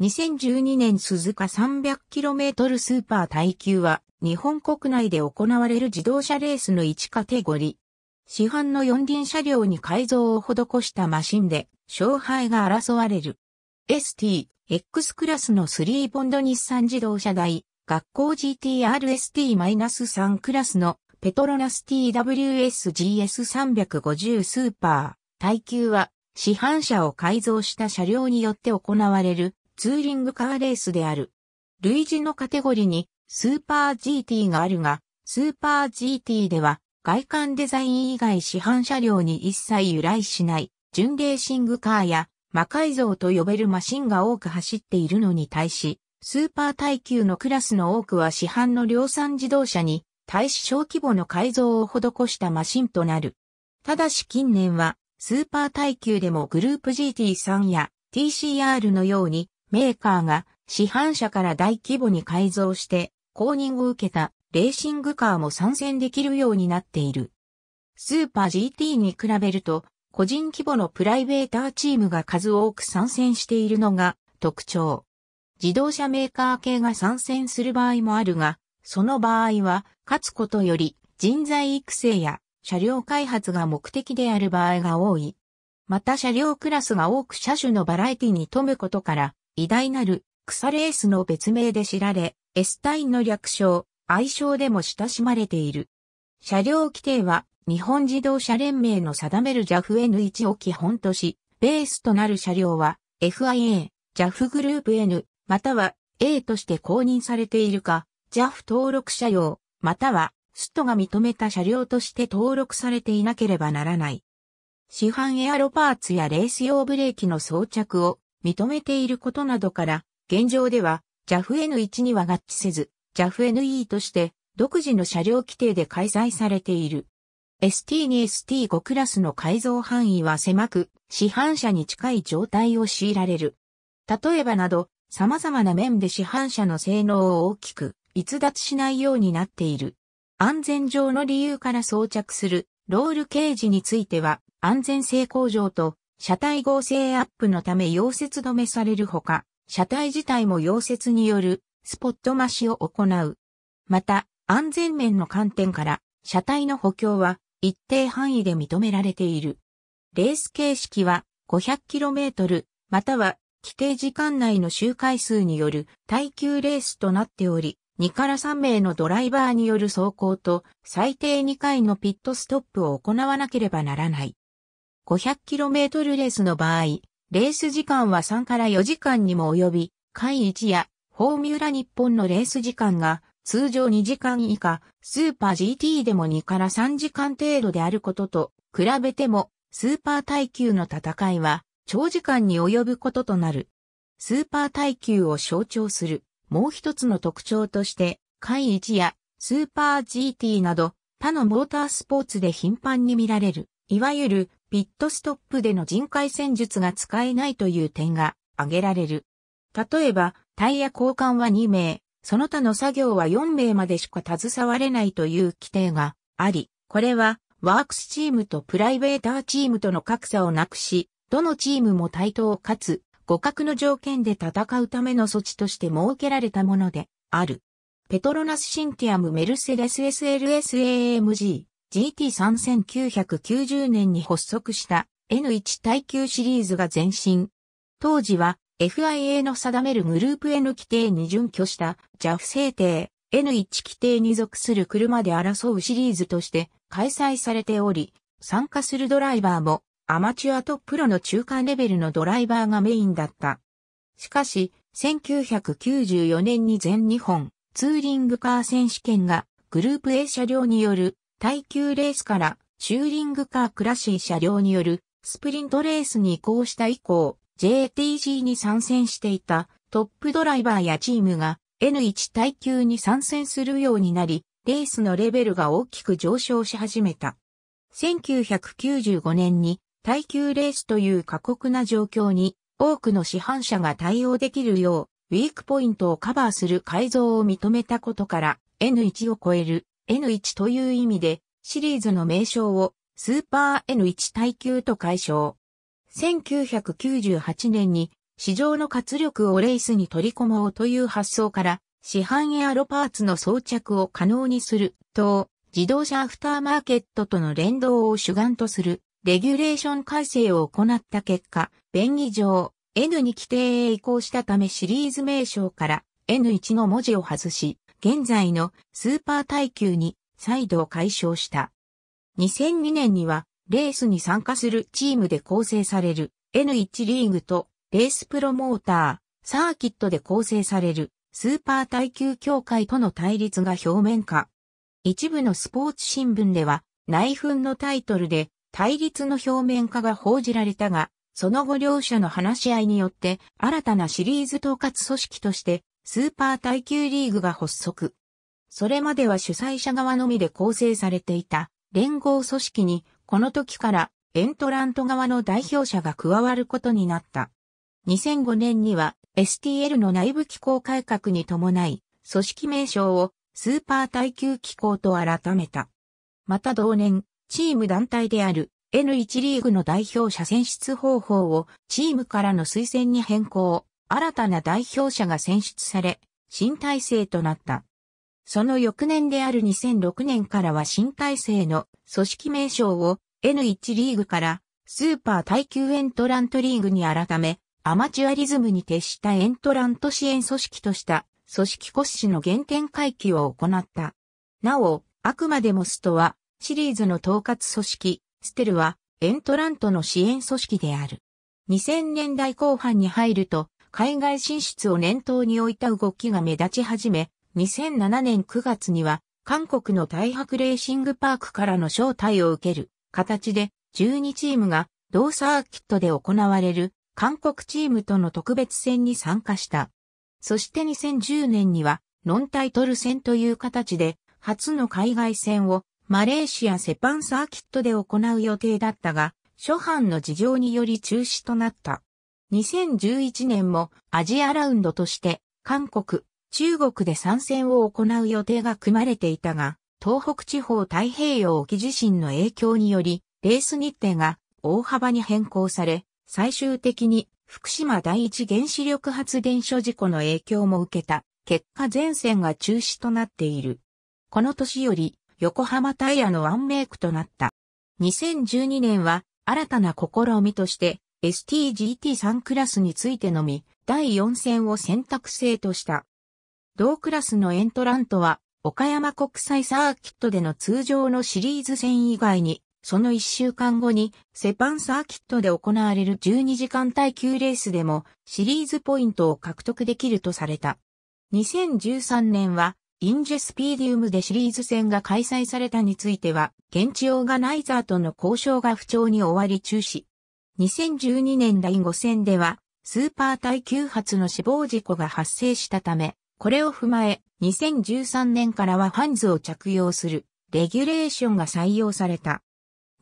2012年鈴鹿 300km スーパー耐久は日本国内で行われる自動車レースの1カテゴリー。市販の四輪車両に改造を施したマシンで勝敗が争われる。ST、X クラスの3ボンド日産自動車台、学校 GTRST-3 クラスのペトロナス TWSGS350 スーパー耐久は市販車を改造した車両によって行われるツーリングカーレースである。類似のカテゴリーにスーパー GT があるが、スーパー GT では外観デザイン以外市販車両に一切由来しない純レーシングカーや魔改造と呼べるマシンが多く走っているのに対し、スーパー耐久のクラスの多くは市販の量産自動車に対し小規模の改造を施したマシンとなる。ただし近年はスーパー耐久でもグループ GT3 や TCR のようにメーカーが市販車から大規模に改造して公認を受けたレーシングカーも参戦できるようになっている。スーパー GT に比べると個人規模のプライベーターチームが数多く参戦しているのが特徴。自動車メーカー系が参戦する場合もあるが、その場合は勝つことより人材育成や車両開発が目的である場合が多い。また車両クラスが多く車種のバラエティに富むことから、偉大なる草レースの別名で知られ、エスタインの略称、愛称でも親しまれている。車両規定は日本自動車連盟の定める JAF-N1 を基本とし、ベースとなる車両は FIA、JAF グループ N、または A として公認されているか、JAF 登録車両、またはストが認めた車両として登録されていなければならない。市販エアロパーツやレース用ブレーキの装着を認めていることなどから、現状では JAFN1 には合致せず、JAFNE として独自の車両規定で開催されている。ST2ST5 クラスの改造範囲は狭く、市販車に近い状態を強いられる。例えばなど、様々な面で市販車の性能を大きく逸脱しないようになっている。安全上の理由から装着するロールケージについては安全性向上と車体合成アップのため溶接止めされるほか、車体自体も溶接によるスポット増しを行う。また、安全面の観点から、車体の補強は一定範囲で認められている。レース形式は 500km または規定時間内の周回数による耐久レースとなっており、2から3名のドライバーによる走行と最低2回のピットストップを行わなければならない。500km レースの場合、レース時間は3から4時間にも及び、会1やフォーミュラ日本のレース時間が通常2時間以下、スーパー GT でも2から3時間程度であることと比べても、スーパー耐久の戦いは長時間に及ぶこととなる。スーパー耐久を象徴するもう一つの特徴として、会1やスーパー GT など他のモータースポーツで頻繁に見られる、いわゆるピットストップでの人海戦術が使えないという点が挙げられる。例えば、タイヤ交換は2名、その他の作業は4名までしか携われないという規定があり、これはワークスチームとプライベーターチームとの格差をなくし、どのチームも対等かつ互角の条件で戦うための措置として設けられたものである。ペトロナスシンティアムメルセデス SLSAMG GT3990 年に発足した N1 耐久シリーズが前身。当時は FIA の定めるグループ N 規定に準拠した JAF 制定 N1 規定に属する車で争うシリーズとして開催されており、参加するドライバーもアマチュアとプロの中間レベルのドライバーがメインだった。しかし、1994年に全日本ツーリングカー選手権がグループ A 車両による耐久レースからチューリングカークラシー車両によるスプリントレースに移行した以降、JTG に参戦していたトップドライバーやチームが N1 耐久に参戦するようになり、レースのレベルが大きく上昇し始めた。1995年に耐久レースという過酷な状況に多くの市販車が対応できるようウィークポイントをカバーする改造を認めたことから N1 を超える N1 という意味で、シリーズの名称をスーパー N1 耐久と解消。1998年に市場の活力をレースに取り込もうという発想から市販エアロパーツの装着を可能にすると自動車アフターマーケットとの連動を主眼とするレギュレーション改正を行った結果、便宜上 N2 規定へ移行したためシリーズ名称から N1 の文字を外し、現在のスーパー耐久に再度解消した。2002年にはレースに参加するチームで構成される N1 リーグとレースプロモーター、サーキットで構成されるスーパー耐久協会との対立が表面化。一部のスポーツ新聞では内紛のタイトルで対立の表面化が報じられたが、その後両者の話し合いによって新たなシリーズ統括組織としてスーパー耐久リーグが発足。それまでは主催者側のみで構成されていた連合組織に、この時からエントラント側の代表者が加わることになった。2005年には STL の内部機構改革に伴い、組織名称をスーパー耐久機構と改めた。また同年、チーム団体である N1 リーグの代表者選出方法をチームからの推薦に変更。新たな代表者が選出され、新体制となった。その翌年である2006年からは新体制の組織名称を N1 リーグからスーパー耐久エントラントリーグに改め、アマチュアリズムに徹したエントラント支援組織とした組織骨子の原点回帰を行った。なお、あくまでもストはシリーズの統括組織、ステルはエントラントの支援組織である。2000年代後半に入ると、海外進出を念頭に置いた動きが目立ち始め、2007年9月には、韓国の大白レーシングパークからの招待を受ける形で、12チームが同サーキットで行われる韓国チームとの特別戦に参加した。そして2010年には、ノンタイトル戦という形で、初の海外戦をマレーシアセパンサーキットで行う予定だったが、諸般の事情により中止となった。2011年もアジアラウンドとして韓国、中国で参戦を行う予定が組まれていたが、東北地方太平洋沖地震の影響により、レース日程が大幅に変更され、最終的に福島第一原子力発電所事故の影響も受けた。結果全線が中止となっている。この年より横浜タイヤのワンメイクとなった。2012年は新たな試みとして STGT3 クラスについてのみ、第4戦を選択制とした。同クラスのエントラントは、岡山国際サーキットでの通常のシリーズ戦以外に、その1週間後に、セパンサーキットで行われる12時間耐久レースでも、シリーズポイントを獲得できるとされた。2013年は、インジェスピーディウムでシリーズ戦が開催されたについては、現地オーガナイザーとの交渉が不調に終わり中止。2012年第5戦では、スーパー耐久発の死亡事故が発生したため、これを踏まえ、2013年からはハンズを着用する、レギュレーションが採用された。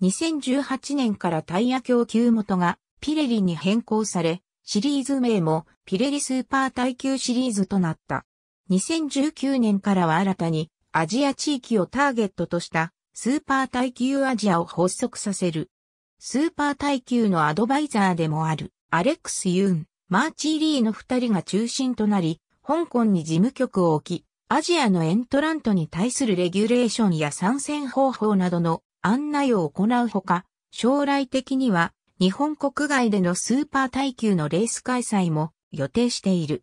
2018年からタイヤ供給元がピレリに変更され、シリーズ名もピレリスーパー耐久シリーズとなった。2019年からは新たにアジア地域をターゲットとしたスーパー耐久アジアを発足させるスーパー耐久のアドバイザーでもある、アレックス・ユーン、マーチー・リーの二人が中心となり、香港に事務局を置き、アジアのエントラントに対するレギュレーションや参戦方法などの案内を行うほか、将来的には日本国外でのスーパー耐久のレース開催も予定している。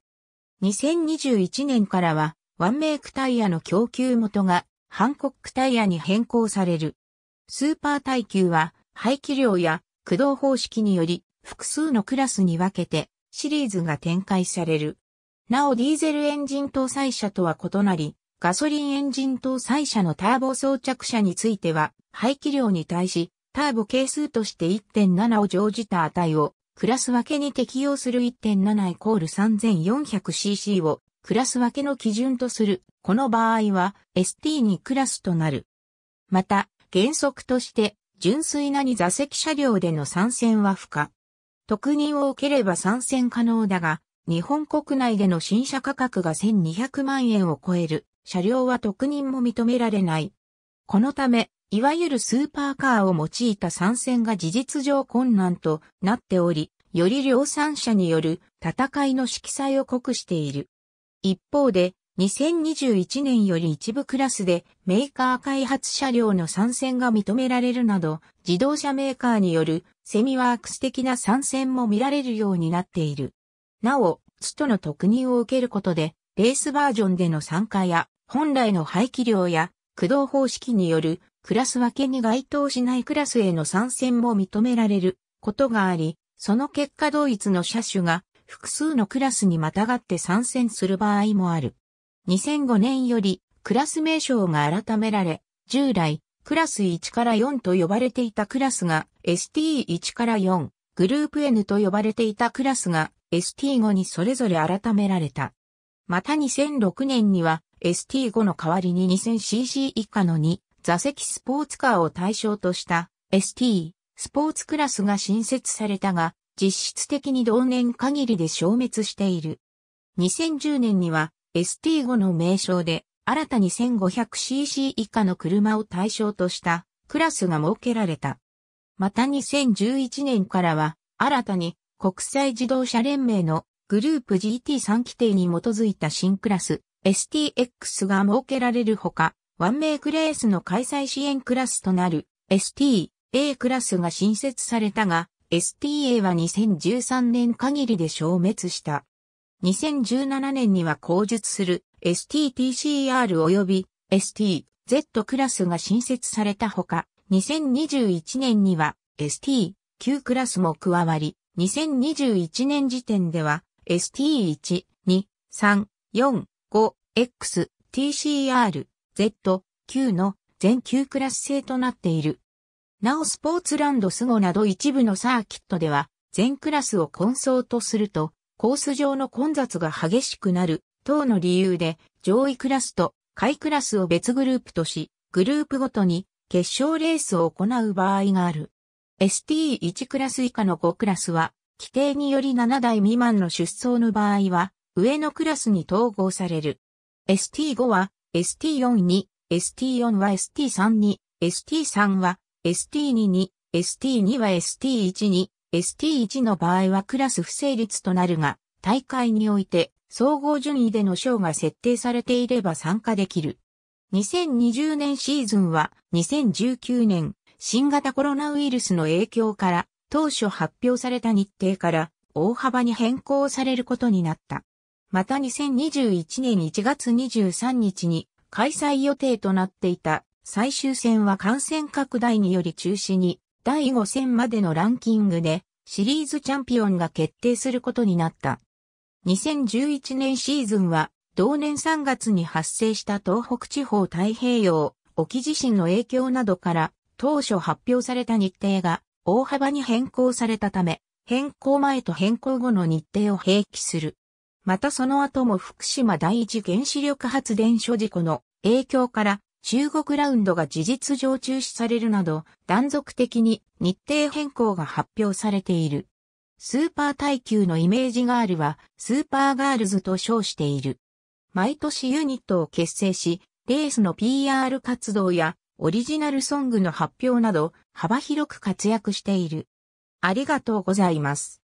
2021年からはワンメイクタイヤの供給元がハンコックタイヤに変更される。スーパー耐久は排気量や駆動方式により複数のクラスに分けてシリーズが展開される。なおディーゼルエンジン搭載車とは異なり、ガソリンエンジン搭載車のターボ装着車については、排気量に対し、ターボ係数として1.7を乗じた値を、クラス分けに適用する 1.7=3400cc を、クラス分けの基準とする。この場合は、ST にクラスとなる。また、原則として、純粋なに座席車両での参戦は不可。特任を受ければ参戦可能だが、日本国内での新車価格が1200万円を超える車両は特任も認められない。このため、いわゆるスーパーカーを用いた参戦が事実上困難となっており、より量産車による戦いの色彩を濃くしている。一方で、2021年より一部クラスでメーカー開発車両の参戦が認められるなど、自動車メーカーによるセミワークス的な参戦も見られるようになっている。なお、ストの特任を受けることで、レースバージョンでの参加や、本来の排気量や、駆動方式によるクラス分けに該当しないクラスへの参戦も認められることがあり、その結果同一の車種が複数のクラスにまたがって参戦する場合もある。2005年よりクラス名称が改められ、従来、クラス1から4と呼ばれていたクラスが ST1 から4、グループ N と呼ばれていたクラスが ST5 にそれぞれ改められた。また2006年には ST5 の代わりに 2000cc 以下の2座席スポーツカーを対象とした ST スポーツクラスが新設されたが実質的に同年限りで消滅している。2010年には ST5 の名称で、新たに 1500cc 以下の車を対象としたクラスが設けられた。また2011年からは、新たに国際自動車連盟のグループ GT3 規定に基づいた新クラス STX が設けられるほか、ワンメイクレースの開催支援クラスとなる STA クラスが新設されたが、STA は2013年限りで消滅した。2017年には後述する s t t c r 及び STZ クラスが新設されたほか、2021年には ST9 クラスも加わり、2021年時点では ST1、2、3、4、5、X、TCR、Z、Q の全9クラス制となっている。なおスポーツランドスゴなど一部のサーキットでは、全クラスを混走とすると、コース上の混雑が激しくなる等の理由で上位クラスと下位クラスを別グループとし、グループごとに決勝レースを行う場合がある。ST1 クラス以下の5クラスは、規定により7台未満の出走の場合は、上のクラスに統合される。ST5 は ST4 に、ST4 は ST3 に、ST3 は ST2 に、ST2 は ST1 に、ST1 の場合はクラス不成立となるが、大会において総合順位での賞が設定されていれば参加できる。2020年シーズンは2019年新型コロナウイルスの影響から当初発表された日程から大幅に変更されることになった。また2021年1月23日に開催予定となっていた最終戦は感染拡大により中止に第5戦までのランキングでシリーズチャンピオンが決定することになった。2011年シーズンは同年3月に発生した東北地方太平洋沖地震の影響などから当初発表された日程が大幅に変更されたため変更前と変更後の日程を併記する。またその後も福島第一原子力発電所事故の影響から中国ラウンドが事実上中止されるなど、断続的に日程変更が発表されている。スーパー耐久のイメージガールは、スーパーガールズと称している。毎年ユニットを結成し、レースの PR 活動やオリジナルソングの発表など幅広く活躍している。ありがとうございます。